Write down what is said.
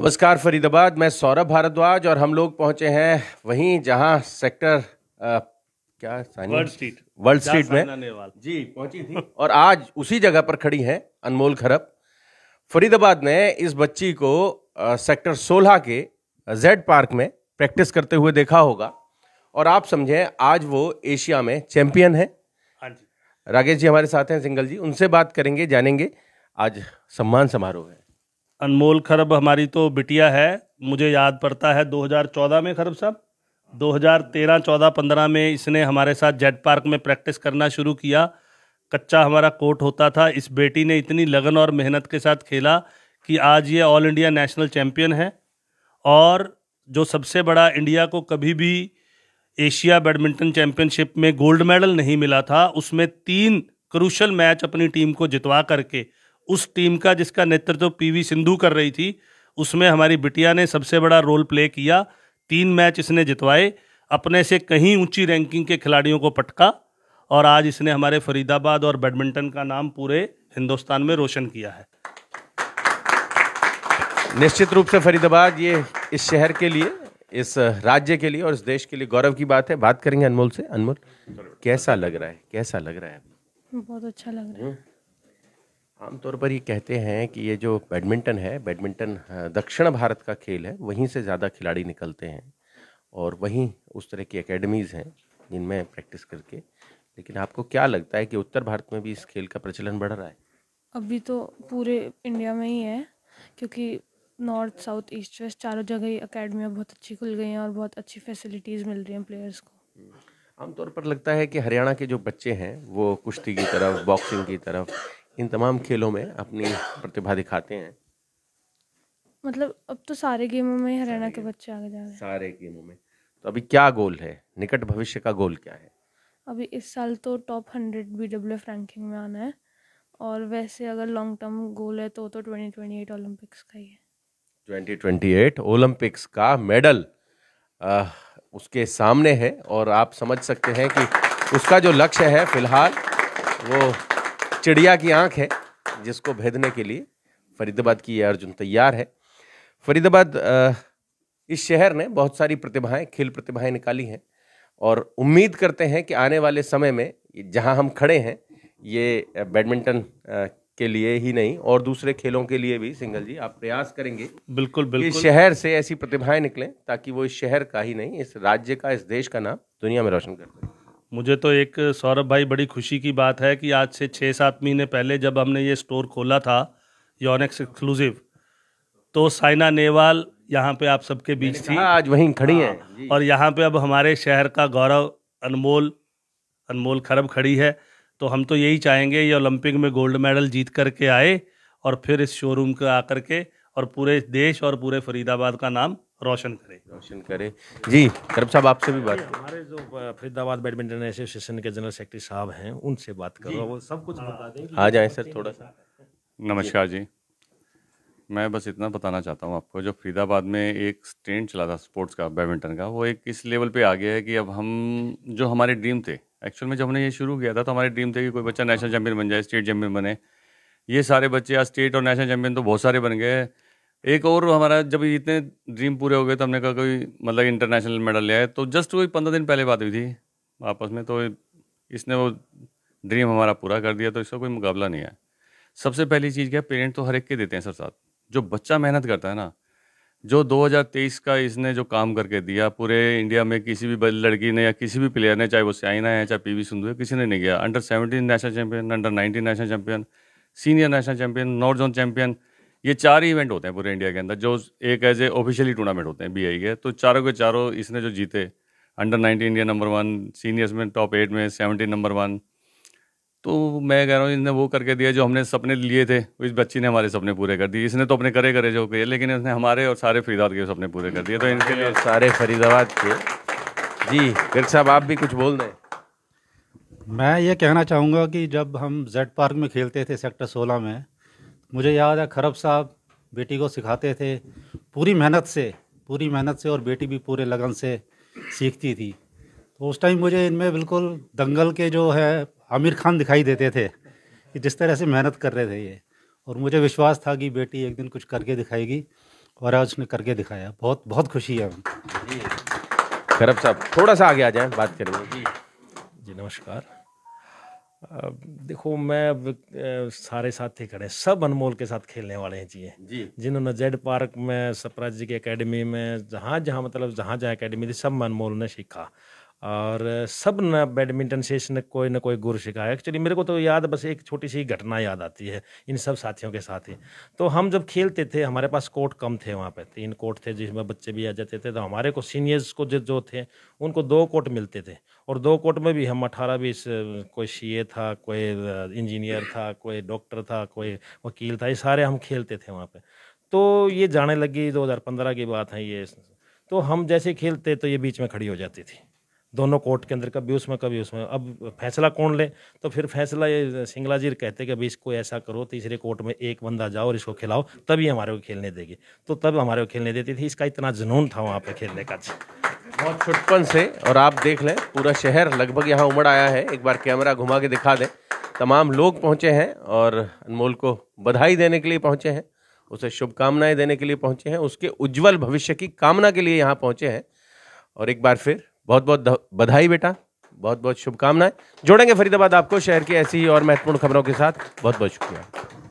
नमस्कार फरीदाबाद मैं सौरभ भारद्वाज और हम लोग पहुंचे हैं वहीं जहां सेक्टर आ, क्या वर्ल्ड स्ट्रीट वर्ल्ड स्ट्रीट में जी पहुंची थी और आज उसी जगह पर खड़ी हैं अनमोल खरब फरीदाबाद ने इस बच्ची को आ, सेक्टर 16 के जेड पार्क में प्रैक्टिस करते हुए देखा होगा और आप समझें आज वो एशिया में चैंपियन है हाँ राकेश जी हमारे साथ हैं सिंगल जी उनसे बात करेंगे जानेंगे आज सम्मान समारोह है अनमोल खरब हमारी तो बिटिया है मुझे याद पड़ता है 2014 में खरब साहब 2013 14 15 में इसने हमारे साथ जेट पार्क में प्रैक्टिस करना शुरू किया कच्चा हमारा कोट होता था इस बेटी ने इतनी लगन और मेहनत के साथ खेला कि आज ये ऑल इंडिया नेशनल चैम्पियन है और जो सबसे बड़ा इंडिया को कभी भी एशिया बैडमिंटन चैम्पियनशिप में गोल्ड मेडल नहीं मिला था उसमें तीन क्रूशल मैच अपनी टीम को जितवा करके उस टीम का जिसका नेतृत्व पीवी सिंधु कर रही थी उसमें हमारी बिटिया ने सबसे बड़ा रोल प्ले किया तीन मैच इसने जितवाए अपने से कहीं ऊंची रैंकिंग के खिलाड़ियों को पटका और आज इसने हमारे फरीदाबाद और बैडमिंटन का नाम पूरे हिंदुस्तान में रोशन किया है निश्चित रूप से फरीदाबाद ये इस शहर के लिए इस राज्य के लिए और इस देश के लिए गौरव की बात है बात करेंगे अनमोल से अनमोल कैसा लग रहा है कैसा लग रहा है बहुत अच्छा लग रहा है हम्म। आमतौर पर ये कहते हैं कि ये जो बैडमिंटन है बैडमिंटन दक्षिण भारत का खेल है वहीं से ज़्यादा खिलाड़ी निकलते हैं और वहीं उस तरह की एकेडमीज़ हैं जिनमें प्रैक्टिस करके लेकिन आपको क्या लगता है कि उत्तर भारत में भी इस खेल का प्रचलन बढ़ रहा है अभी तो पूरे इंडिया में ही है क्योंकि नॉर्थ साउथ ईस्ट वेस्ट चारों जगह ही अकेडमियाँ बहुत अच्छी खुल गई हैं और बहुत अच्छी फैसिलिटीज़ मिल रही हैं प्लेयर्स को आमतौर पर लगता है कि हरियाणा के जो बच्चे हैं वो कुश्ती की तरफ बॉक्सिंग की तरफ इन तमाम खेलों में अपनी प्रतिभा दिखाते हैं मतलब अब तो सारे गेमों में हरियाणा के बच्चे आगे जा रहे हैं सारे गेमों में तो अभी क्या गोल है निकट भविष्य का गोल क्या है अभी इस साल तो top hundred B W ranking में आना है और वैसे अगर लॉन्ग टर्म गोल है तो तो ट्वेंटी ट्वेंटी एट ओलंपिक्स का ही है ट्वेंटी ट्वेंटी एट ओलंपिक्स का मेडल आ, उसके सामने है और आप समझ सकते हैं कि उसका जो लक्ष्य है फिलहाल वो चिड़िया की आंख है जिसको भेदने के लिए फरीदाबाद की यह अर्जुन तैयार है फरीदाबाद इस शहर ने बहुत सारी प्रतिभाएं खेल प्रतिभाएं निकाली हैं और उम्मीद करते हैं कि आने वाले समय में जहां हम खड़े हैं ये बैडमिंटन के लिए ही नहीं और दूसरे खेलों के लिए भी सिंगल जी आप प्रयास करेंगे बिल्कुल बिल्कुल इस शहर से ऐसी प्रतिभाएं निकलें ताकि वो इस शहर का ही नहीं इस राज्य का इस देश का नाम दुनिया में रोशन कर सकें मुझे तो एक सौरभ भाई बड़ी खुशी की बात है कि आज से छः सात महीने पहले जब हमने ये स्टोर खोला था योनेक्स एक्सक्लूसिव तो साइना नेवाल यहाँ पे आप सबके बीच थी आज वहीं खड़ी हैं हाँ, और यहाँ पे अब हमारे शहर का गौरव अनमोल अनमोल खरब खड़ी है तो हम तो यही चाहेंगे ये ओलंपिक में गोल्ड मेडल जीत करके आए और फिर इस शोरूम का आकर के और पूरे देश और पूरे फरीदाबाद का नाम रोशन करें रोशन करें जी करप साहब आपसे भी बात हमारे जो फरीदाबाद बैडमिंटन एसोसिएशन के जनरल सेक्रेटरी साहब हैं उनसे बात करो वो सब कुछ बता दें आ जाए सर थोड़ा सा नमस्कार जी मैं बस इतना बताना चाहता हूँ आपको जो फरीदाबाद में एक ट्रेंड चला था स्पोर्ट्स का बैडमिंटन का वो एक इस लेवल पे आ गया है कि अब हम जो हमारे ड्रीम थे एक्चुअल में जब हमने ये शुरू किया था तो हमारे ड्रीम थे कि कोई बच्चा नेशनल चैंपियन बन जाए स्टेट चैंपियन बने ये सारे बच्चे आज स्टेट और नेशनल चैम्पियन तो बहुत सारे बन गए एक और हमारा जब इतने ड्रीम पूरे हो गए तो हमने कहा कोई मतलब इंटरनेशनल मेडल लिया है तो जस्ट कोई पंद्रह दिन पहले बात हुई थी आपस में तो इसने वो ड्रीम हमारा पूरा कर दिया तो इसका कोई मुकाबला नहीं है सबसे पहली चीज़ क्या पेरेंट तो हर एक के देते हैं सर साथ जो बच्चा मेहनत करता है ना जो 2023 का इसने जो काम करके दिया पूरे इंडिया में किसी भी लड़की ने या किसी भी प्लेयर ने चाहे वो साइना है चाहे पीवी सिंधु है किसी ने नहीं किया under seventeen national champion under nineteen national champion senior national champion north zone champion ये चार ही इवेंट होते हैं पूरे इंडिया के अंदर जो एक एज ए ऑफिशियली टूर्नामेंट होते हैं आई के तो चारों के चारों इसने जो जीते under nineteen India number one seniors में टॉप एट में सेवनटीन नंबर वन तो मैं कह रहा हूँ इसने वो करके दिया जो हमने सपने लिए थे तो इस बच्ची ने हमारे सपने पूरे कर दिए इसने तो अपने करे करे जो किए लेकिन इसने हमारे और सारे फरीदाबाद के सपने पूरे कर दिए तो इनके लिए सारे फरीदाबाद के जी फिर साहब आप भी कुछ बोल दें मैं ये कहना चाहूँगा कि जब हम जेड पार्क में खेलते थे सेक्टर सोलह में मुझे याद है खरब साहब बेटी को सिखाते थे पूरी मेहनत से पूरी मेहनत से और बेटी भी पूरे लगन से सीखती थी तो उस टाइम मुझे इनमें बिल्कुल दंगल के जो है आमिर खान दिखाई देते थे कि जिस तरह से मेहनत कर रहे थे ये और मुझे विश्वास था कि बेटी एक दिन कुछ करके दिखाएगी और आज उसने करके दिखाया बहुत बहुत खुशी है खरब साहब थोड़ा सा आगे आ जाए बात करेंगे जी जी नमस्कार देखो मैं सारे साथ ही खड़े सब अनमोल के साथ खेलने वाले हैं जी जिन्होंने जेड पार्क में सपराज जी की अकेडमी में जहाँ जहाँ मतलब जहाँ जहाँ अकेडमी थी सब अनमोल ने सीखा और सब न बैडमिंटन से इसने कोई ना कोई गुर सिखाया एक्चुअली मेरे को तो याद बस एक छोटी सी घटना याद आती है इन सब साथियों के साथ ही तो हम जब खेलते थे हमारे पास कोर्ट कम थे वहाँ पे तीन कोर्ट थे जिसमें बच्चे भी आ जाते थे तो हमारे को सीनियर्स को जो जो थे उनको दो कोर्ट मिलते थे और दो कोर्ट में भी हम अठारह बीस कोई सी था कोई इंजीनियर था कोई डॉक्टर था कोई वकील था ये सारे हम खेलते थे वहाँ पर तो ये जाने लगी दो की बात है ये तो हम जैसे खेलते तो ये बीच में खड़ी हो जाती थी दोनों कोर्ट के अंदर कभी उसमें कभी उसमें अब फैसला कौन ले तो फिर फैसला ये सिंगला जी कहते कि भाई इसको ऐसा करो तीसरे कोर्ट में एक बंदा जाओ और इसको खिलाओ तभी हमारे को खेलने देगी तो तब हमारे को खेलने देती थी इसका इतना जुनून था वहाँ पर खेलने का बहुत छुटपन से और आप देख लें पूरा शहर लगभग यहाँ उमड़ आया है एक बार कैमरा घुमा के दिखा दें तमाम लोग पहुँचे हैं और अनमोल को बधाई देने के लिए पहुँचे हैं उसे शुभकामनाएं देने के लिए पहुँचे हैं उसके उज्जवल भविष्य की कामना के लिए यहाँ पहुँचे हैं और एक बार फिर बहुत बहुत बधाई बेटा बहुत बहुत शुभकामनाएं जोड़ेंगे फरीदाबाद आपको शहर की ऐसी ही और महत्वपूर्ण खबरों के साथ बहुत बहुत शुक्रिया